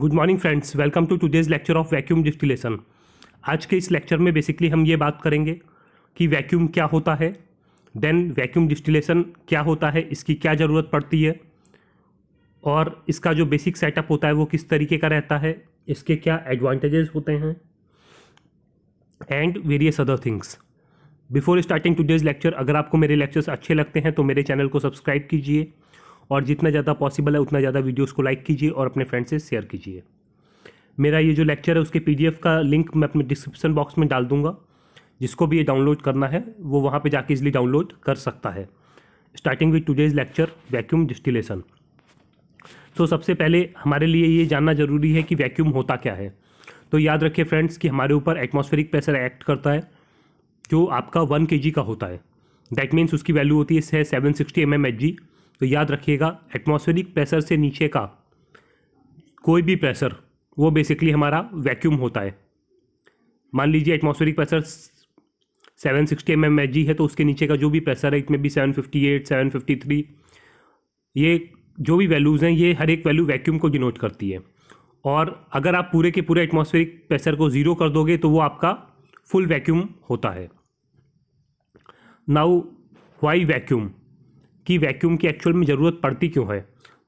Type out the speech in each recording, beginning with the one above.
good morning friends welcome to today's lecture of vacuum distillation आज के इस lecture में बेसिकली हम ये बात करेंगे कि वैक्यूम क्या होता है देन वैक्यूम डिस्टिलेशन क्या होता है इसकी क्या ज़रूरत पड़ती है और इसका जो बेसिक सेटअप होता है वो किस तरीके का रहता है इसके क्या एडवांटेजेस होते हैं and various other things before starting today's lecture अगर आपको मेरे लेक्चर्स अच्छे लगते हैं तो मेरे चैनल को सब्सक्राइब कीजिए और जितना ज़्यादा पॉसिबल है उतना ज़्यादा वीडियोज़ को लाइक कीजिए और अपने फ्रेंड से शेयर कीजिए मेरा ये जो लेक्चर है उसके पी का लिंक मैं अपने डिस्क्रिप्शन बॉक्स में डाल दूँगा जिसको भी ये डाउनलोड करना है वो वहाँ पर जाके इजली डाउनलोड कर सकता है starting with today's lecture vacuum distillation तो सबसे पहले हमारे लिए ये जानना जरूरी है कि वैक्यूम होता क्या है तो याद रखिए फ्रेंड्स कि हमारे ऊपर एटमॉस्फेरिक प्रेशर एक्ट करता है जो आपका वन के का होता है दैट मीन्स उसकी वैल्यू होती है seven sixty M M H G तो याद रखिएगा एटमॉस्फेरिक प्रेशर से नीचे का कोई भी प्रेशर वो बेसिकली हमारा वैक्यूम होता है मान लीजिए atmospheric pressure 760 sixty M M है तो उसके नीचे का जो भी प्रेशर है इसमें भी 758, 753 ये जो भी वैल्यूज़ हैं ये हर एक वैल्यू वैक्यूम को डिनोट करती है और अगर आप पूरे के पूरे एटमॉस्फेरिक प्रेशर को ज़ीरो कर दोगे तो वो आपका फुल वैक्यूम होता है नाउ वाई वैक्यूम कि वैक्यूम की एक्चुअल में ज़रूरत पड़ती क्यों है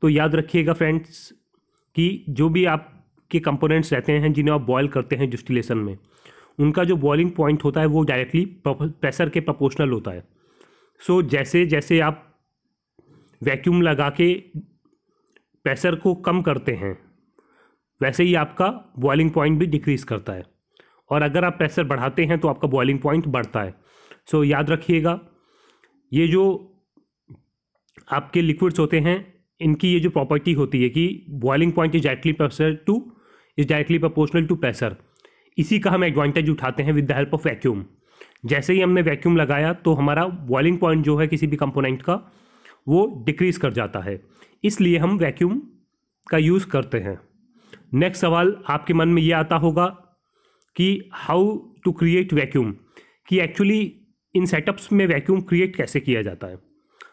तो याद रखिएगा फ्रेंड्स कि जो भी आपके कंपोनेंट्स रहते हैं जिन्हें आप बॉयल करते हैं डिस्टिलेशन में उनका जो बॉइलिंग पॉइंट होता है वो डायरेक्टली प्रेशर के प्रपोर्शनल होता है सो so, जैसे जैसे आप वैक्यूम लगा के प्रेशर को कम करते हैं वैसे ही आपका बॉइलिंग पॉइंट भी डिक्रीज़ करता है और अगर आप प्रेशर बढ़ाते हैं तो आपका बॉइलिंग पॉइंट बढ़ता है सो so, याद रखिएगा ये जो आपके लिक्विड्स होते हैं इनकी ये जो प्रॉपर्टी होती है कि boiling point is directly pressure to is directly proportional to pressure इसी का हम एडवांटेज उठाते हैं with the help of vacuum जैसे ही हमने वैक्यूम लगाया तो हमारा बॉइलिंग पॉइंट जो है किसी भी कंपोनेंट का वो डिक्रीज कर जाता है इसलिए हम वैक्यूम का यूज़ करते हैं नेक्स्ट सवाल आपके मन में ये आता होगा कि हाउ टू क्रिएट वैक्यूम कि एक्चुअली इन सेटअप्स में वैक्यूम क्रिएट कैसे किया जाता है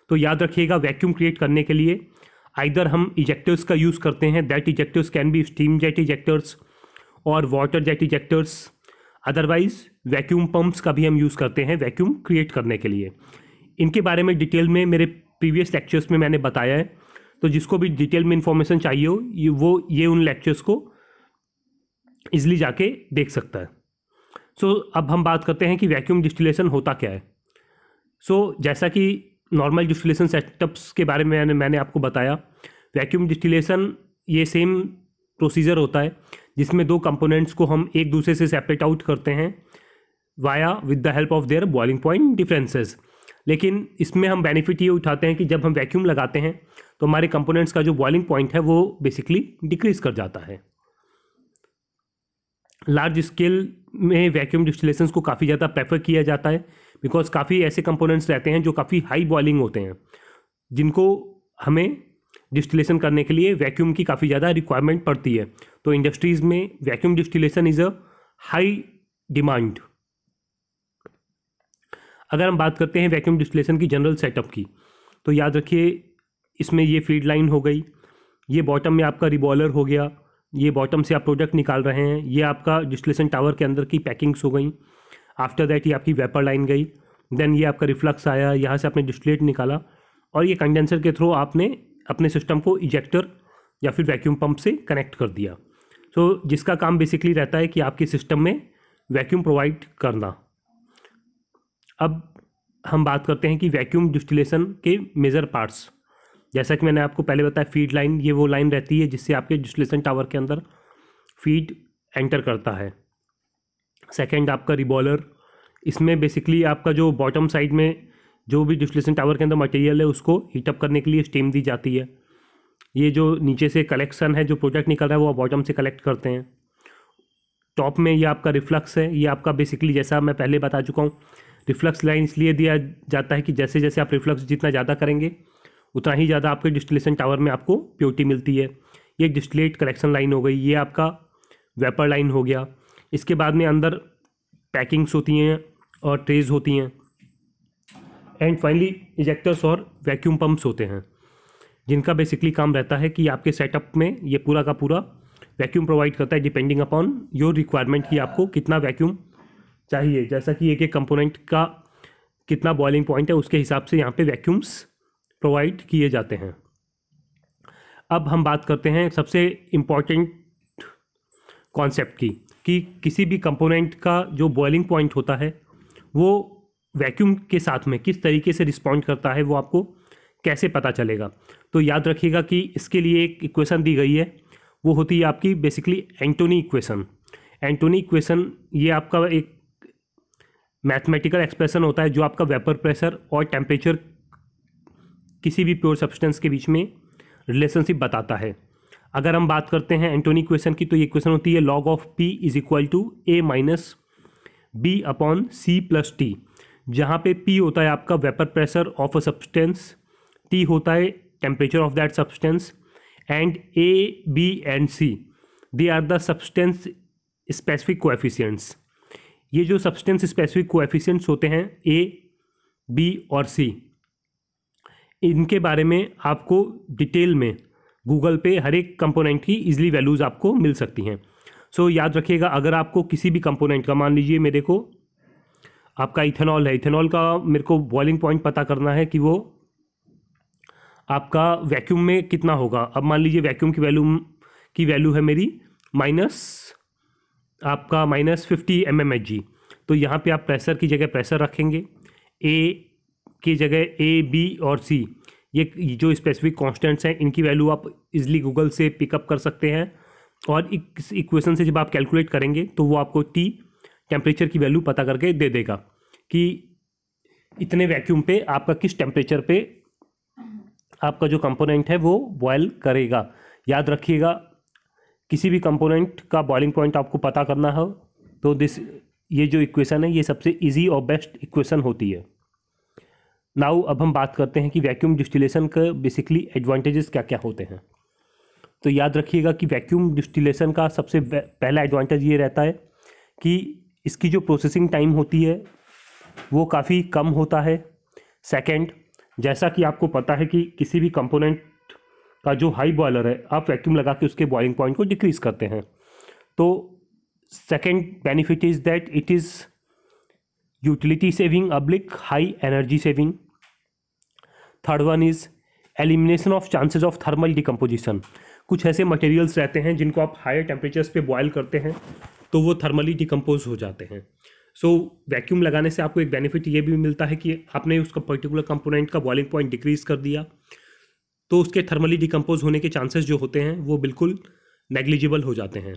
तो याद रखिएगा वैक्यूम क्रिएट करने के लिए आइदर हम इजेक्टर्स का यूज़ करते हैं that ejectors can be steam jet ejectors और water jet ejectors otherwise vacuum pumps का भी हम यूज़ करते हैं वैक्यूम क्रिएट करने के लिए इनके बारे में डिटेल में मेरे प्रीवियस लेक्चर्स में मैंने बताया है तो जिसको भी डिटेल में इंफॉर्मेशन चाहिए हो ये वो ये उन लेक्चर्स को इजली जाके देख सकता है सो so, अब हम बात करते हैं कि वैक्यूम डिस्टिलेशन होता क्या है सो so, जैसा कि नॉर्मल डिस्टिलेशन सेटअप्स के बारे में मैंने मैंने आपको बताया वैक्यूम डिस्टिलेशन ये सेम प्रोसीजर होता है जिसमें दो कंपोनेंट्स को हम एक दूसरे से सेपरेट आउट करते हैं via with the help of their boiling point differences लेकिन इसमें हम बेनिफिट ये उठाते हैं कि जब हम वैक्यूम लगाते हैं तो हमारे कंपोनेंट्स का जो बॉइलिंग पॉइंट है वो बेसिकली डिक्रीज़ कर जाता है लार्ज स्केल में वैक्यूम डिस्टिलेशन को काफ़ी ज़्यादा प्रेफर किया जाता है बिकॉज काफ़ी ऐसे कंपोनेंट्स रहते हैं जो काफ़ी हाई बॉइलिंग होते हैं जिनको हमें डिस्टिलेशन करने के लिए वैक्यूम की काफ़ी ज़्यादा रिक्वायरमेंट पड़ती है तो इंडस्ट्रीज़ में vacuum distillation is a high demand अगर हम बात करते हैं वैक्यूम डिस्टिलेशन की जनरल सेटअप की तो याद रखिए इसमें ये फीड लाइन हो गई ये बॉटम में आपका रिबॉलर हो गया ये बॉटम से आप प्रोडक्ट निकाल रहे हैं ये आपका डिस्टिलेशन टावर के अंदर की पैकिंग्स हो गई आफ्टर दैट ये आपकी वेपर लाइन गई देन ये आपका रिफ्लक्स आया यहाँ से आपने डिस्टिलेट निकाला और ये कंडेंसर के थ्रू आपने अपने सिस्टम को इजेक्टर या फिर वैक्यूम पंप से कनेक्ट कर दिया सो so, जिसका काम बेसिकली रहता है कि आपके सिस्टम में वैक्यूम प्रोवाइड करना अब हम बात करते हैं कि वैक्यूम डिस्टिलेशन के मेजर पार्ट्स जैसा कि मैंने आपको पहले बताया फीड लाइन ये वो लाइन रहती है जिससे आपके डिस्लेशन टावर के अंदर फीड एंटर करता है सेकेंड आपका रिबॉलर इसमें बेसिकली आपका जो बॉटम साइड में जो भी डिस्लेशन टावर के अंदर मटेरियल है उसको हीटअप करने के लिए स्टीम दी जाती है ये जो नीचे से कलेक्शन है जो प्रोडक्ट निकल रहा है वो बॉटम से कलेक्ट करते हैं टॉप में ये आपका रिफ्लक्स है ये आपका बेसिकली जैसा मैं पहले बता चुका हूँ रिफ्लक्स लाइन इसलिए दिया जाता है कि जैसे जैसे आप रिफ्लक्स जितना ज़्यादा करेंगे उतना ही ज़्यादा आपके डिस्टिलेशन टावर में आपको प्योरिटी मिलती है ये डिस्टिलेट कलेक्शन लाइन हो गई ये आपका वेपर लाइन हो गया इसके बाद में अंदर पैकिंग्स होती हैं और ट्रेज होती हैं एंड फाइनली इजेक्टर्स और वैक्यूम पम्प्स होते हैं जिनका बेसिकली काम रहता है कि आपके सेटअप में ये पूरा का पूरा वैक्यूम प्रोवाइड करता है डिपेंडिंग अपॉन योर रिक्वायरमेंट कि आपको कितना वैक्यूम चाहिए जैसा कि एक एक कंपोनेंट का कितना बॉइलिंग पॉइंट है उसके हिसाब से यहाँ पे वैक्यूम्स प्रोवाइड किए जाते हैं अब हम बात करते हैं सबसे इम्पॉर्टेंट कॉन्सेप्ट की कि किसी भी कंपोनेंट का जो बॉइलिंग पॉइंट होता है वो वैक्यूम के साथ में किस तरीके से रिस्पॉन्ड करता है वो आपको कैसे पता चलेगा तो याद रखिएगा कि इसके लिए एक इक्वेशन दी गई है वो होती है आपकी basically Antoine equation Antoine equation ये आपका एक मैथमेटिकल एक्सप्रेशन होता है जो आपका वेपर प्रेशर और टेम्परेचर किसी भी प्योर सब्सटेंस के बीच में रिलेशनशिप बताता है अगर हम बात करते हैं एंटोनी क्वेश्चन की तो ये क्वेश्चन होती है log of P is equal to A minus B upon C plus T जहाँ पे पी होता है आपका vapour pressure of a substance T होता है temperature of that substance and A B and C they are the substance specific coefficients ये जो substance specific coefficients होते हैं ए बी और सी इनके बारे में आपको डिटेल में गूगल पे हर एक कंपोनेंट की इजली वैल्यूज़ आपको मिल सकती हैं सो so, याद रखिएगा अगर आपको किसी भी कंपोनेंट का मान लीजिए मेरे को आपका इथेनॉल है इथेनॉल का मेरे को बॉइलिंग पॉइंट पता करना है कि वो आपका वैक्यूम में कितना होगा अब मान लीजिए वैक्यूम की वैल्यू की वैल्यू है मेरी माइनस आपका minus fifty M M H G तो यहाँ पर आप प्रेशर की जगह प्रेशर रखेंगे ए की जगह ए बी और सी ये जो स्पेसिफिक कांस्टेंट्स हैं इनकी वैल्यू आप इजली गूगल से पिकअप कर सकते हैं और इस इक्वेशन से जब आप कैलकुलेट करेंगे तो वो आपको टी टेम्परेचर की वैल्यू पता करके दे देगा कि इतने वैक्यूम पे आपका किस टेम्परेचर पे आपका जो कंपोनेंट है वो बॉयल करेगा याद रखिएगा किसी भी कंपोनेंट का बॉइलिंग पॉइंट आपको पता करना हो तो दिस ये जो इक्वेशन है ये सबसे इजी और बेस्ट इक्वेशन होती है नाउ अब हम बात करते हैं कि वैक्यूम डिस्टिलेशन के बेसिकली एडवांटेजेस क्या क्या होते हैं तो याद रखिएगा कि वैक्यूम डिस्टिलेशन का सबसे पहला एडवांटेज ये रहता है कि इसकी जो प्रोसेसिंग टाइम होती है वो काफ़ी कम होता है सेकंड जैसा कि आपको पता है कि किसी भी कंपोनेंट का जो हाई बॉयलर है आप वैक्यूम लगा के उसके बॉइलिंग पॉइंट को डिक्रीज़ करते हैं तो second benefit is that it is utility saving अब्लिक high energy saving third one is elimination of chances of thermal decomposition कुछ ऐसे मटेरियल्स रहते हैं जिनको आप हायर टेम्परेचर्स पे बॉयल करते हैं तो वो थर्मली डिकम्पोज हो जाते हैं सो so, वैक्यूम लगाने से आपको एक बेनिफिट ये भी मिलता है कि आपने उसका पर्टिकुलर कंपोनेंट का बॉइलिंग पॉइंट डिक्रीज कर दिया तो उसके थर्मली डिकम्पोज होने के चांसेस जो होते हैं वो बिल्कुल नेग्लिजिबल हो जाते हैं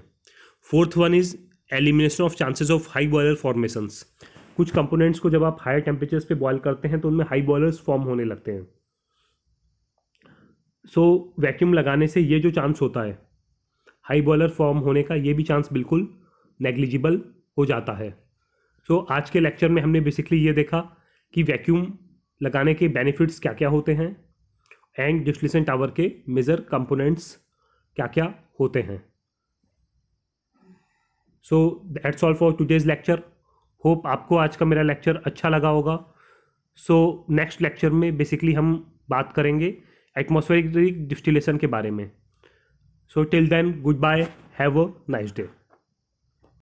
fourth one is elimination of chances of high boiler formations कुछ कंपोनेंट्स को जब आप हाई टेम्परेचर्स पे बॉयल करते हैं तो उनमें हाई बॉयलर्स फॉर्म होने लगते हैं सो so, वैक्यूम लगाने से ये जो चांस होता है हाई बॉयलर फॉर्म होने का ये भी चांस बिल्कुल नेग्लिजिबल हो जाता है सो so, आज के लेक्चर में हमने बेसिकली ये देखा कि वैक्यूम लगाने के बेनिफिट्स क्या क्या होते हैं एंड डिस्टिलेशन टावर के मेजर कंपोनेंट्स क्या क्या होते हैं so that's all for today's lecture hope आपको आज का मेरा लेक्चर अच्छा लगा होगा सो नेक्स्ट लेक्चर में बेसिकली हम बात करेंगे एटमोस्फेरिक डिस्टिलेशन के बारे में so till then goodbye have a nice day